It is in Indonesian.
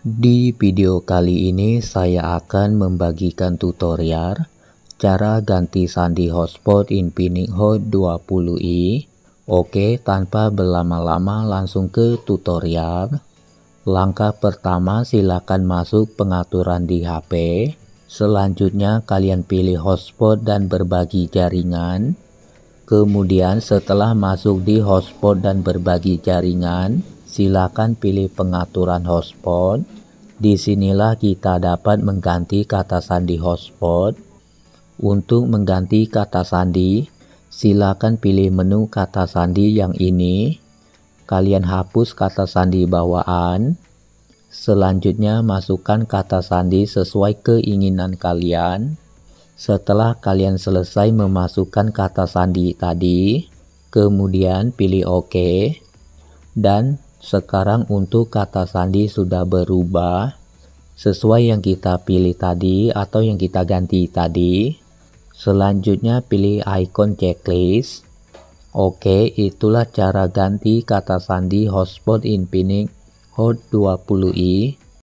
Di video kali ini saya akan membagikan tutorial cara ganti sandi hotspot Infinix Hot 20i. Oke, tanpa berlama-lama langsung ke tutorial. Langkah pertama silakan masuk pengaturan di HP. Selanjutnya kalian pilih hotspot dan berbagi jaringan. Kemudian setelah masuk di hotspot dan berbagi jaringan, silakan pilih pengaturan hotspot. Disinilah kita dapat mengganti kata sandi hotspot. Untuk mengganti kata sandi, silakan pilih menu kata sandi yang ini. Kalian hapus kata sandi bawaan. Selanjutnya masukkan kata sandi sesuai keinginan kalian. Setelah kalian selesai memasukkan kata sandi tadi, kemudian pilih OK dan sekarang untuk kata sandi sudah berubah sesuai yang kita pilih tadi atau yang kita ganti tadi. Selanjutnya pilih icon checklist. Oke, itulah cara ganti kata sandi hotspot Infinix Hot 20i.